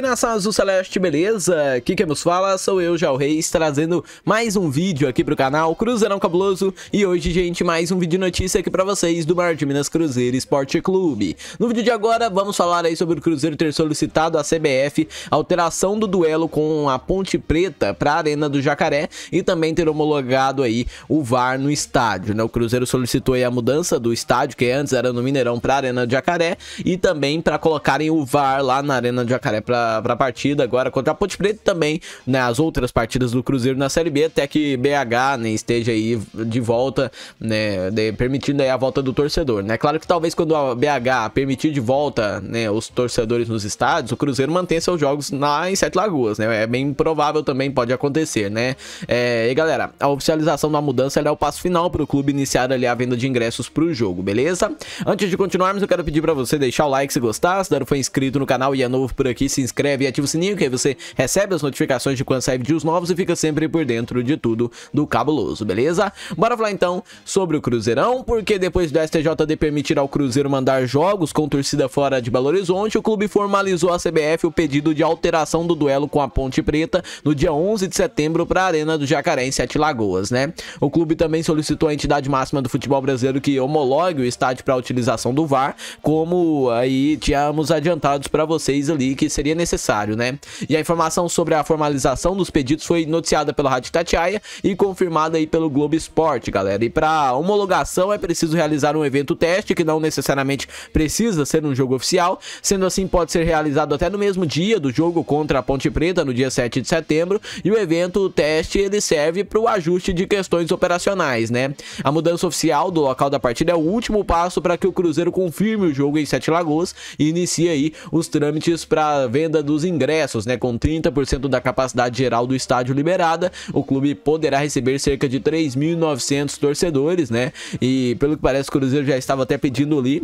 na nação azul celeste, beleza? Aqui quem nos fala sou eu, Jal Reis, trazendo mais um vídeo aqui pro canal Cruzeirão Cabuloso E hoje, gente, mais um vídeo notícia aqui pra vocês do Mar de Minas Cruzeiro Esporte Clube No vídeo de agora, vamos falar aí sobre o Cruzeiro ter solicitado à CBF alteração do duelo com a Ponte Preta pra Arena do Jacaré E também ter homologado aí o VAR no estádio, né? O Cruzeiro solicitou aí a mudança do estádio, que antes era no Mineirão pra Arena do Jacaré E também pra colocarem o VAR lá na Arena do Jacaré pra pra, pra partida agora contra a Ponte Preta também, né, as outras partidas do Cruzeiro na Série B, até que BH né, esteja aí de volta, né, de, permitindo aí a volta do torcedor, né. Claro que talvez quando a BH permitir de volta, né, os torcedores nos estádios, o Cruzeiro mantém seus jogos lá em Sete Lagoas, né, é bem provável também, pode acontecer, né. É, e galera, a oficialização da mudança é o passo final pro clube iniciar ali a venda de ingressos pro jogo, beleza? Antes de continuarmos, eu quero pedir para você deixar o like se gostar, se não for inscrito no canal e é novo por aqui, se inscreve e ativa o sininho que aí você recebe as notificações de quando sai vídeos novos e fica sempre por dentro de tudo do cabuloso, beleza? Bora falar então sobre o Cruzeirão, porque depois do STJD permitir ao Cruzeiro mandar jogos com torcida fora de Belo Horizonte, o clube formalizou a CBF o pedido de alteração do duelo com a Ponte Preta no dia 11 de setembro para a Arena do Jacaré em Sete Lagoas, né? O clube também solicitou a entidade máxima do futebol brasileiro que homologue o estádio para a utilização do VAR, como aí tínhamos adiantados para vocês ali que seria seria necessário, né? E a informação sobre a formalização dos pedidos foi noticiada pela Rádio Tatiaia e confirmada aí pelo Globo Esporte, galera. E para homologação é preciso realizar um evento teste, que não necessariamente precisa ser um jogo oficial, sendo assim pode ser realizado até no mesmo dia do jogo contra a Ponte Preta, no dia 7 de setembro, e o evento o teste ele serve para o ajuste de questões operacionais, né? A mudança oficial do local da partida é o último passo para que o Cruzeiro confirme o jogo em Sete Lagoas e inicie aí os trâmites para venda dos ingressos, né? Com 30% da capacidade geral do estádio liberada, o clube poderá receber cerca de 3.900 torcedores, né? E pelo que parece, o Cruzeiro já estava até pedindo ali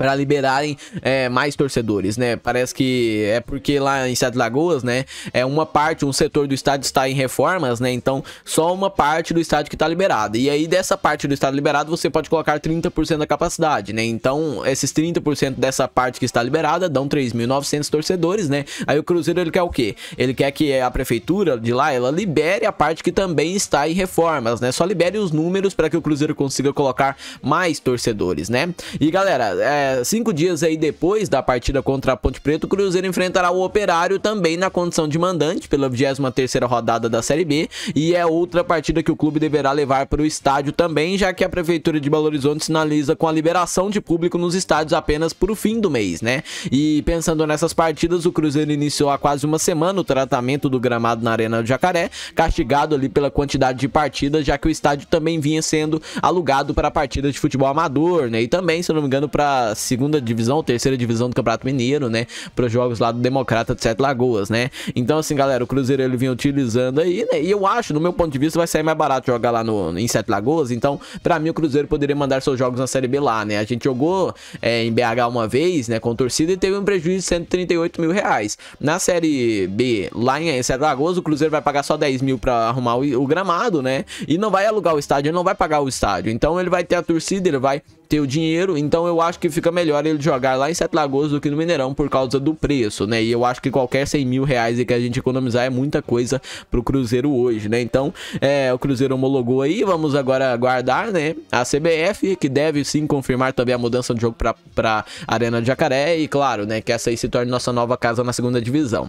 para liberarem é, mais torcedores, né? Parece que é porque lá em Sete Lagoas, né? É uma parte, um setor do estádio está em reformas, né? Então, só uma parte do estádio que está liberada. E aí, dessa parte do estádio liberado, você pode colocar 30% da capacidade, né? Então, esses 30% dessa parte que está liberada dão 3.900 torcedores, né? Aí o Cruzeiro, ele quer o quê? Ele quer que a prefeitura de lá, ela libere a parte que também está em reformas, né? Só libere os números para que o Cruzeiro consiga colocar mais torcedores, né? E galera, é, é, cinco dias aí depois da partida contra a Ponte Preta, o Cruzeiro enfrentará o Operário também na condição de mandante pela 23 rodada da Série B e é outra partida que o clube deverá levar para o estádio também, já que a Prefeitura de Belo Horizonte sinaliza com a liberação de público nos estádios apenas para o fim do mês, né? E pensando nessas partidas, o Cruzeiro iniciou há quase uma semana o tratamento do gramado na Arena do Jacaré, castigado ali pela quantidade de partidas, já que o estádio também vinha sendo alugado para partidas de futebol amador, né? E também, se eu não me engano, para segunda divisão terceira divisão do Campeonato Mineiro, né? Para os jogos lá do Democrata de Sete Lagoas, né? Então, assim, galera, o Cruzeiro ele vinha utilizando aí, né? E eu acho, no meu ponto de vista, vai sair mais barato jogar lá no, em Sete Lagoas. Então, para mim, o Cruzeiro poderia mandar seus jogos na Série B lá, né? A gente jogou é, em BH uma vez, né? Com torcida e teve um prejuízo de 138 mil reais. Na Série B, lá em Sete Lagoas, o Cruzeiro vai pagar só 10 mil para arrumar o, o gramado, né? E não vai alugar o estádio, não vai pagar o estádio. Então, ele vai ter a torcida, ele vai ter o dinheiro, então eu acho que fica melhor ele jogar lá em Sete Lagoas do que no Mineirão por causa do preço, né? E eu acho que qualquer 100 mil reais que a gente economizar é muita coisa pro Cruzeiro hoje, né? Então, é, o Cruzeiro homologou aí, vamos agora aguardar, né? A CBF, que deve sim confirmar também a mudança de jogo pra, pra Arena de Jacaré e, claro, né, que essa aí se torne nossa nova casa na segunda divisão.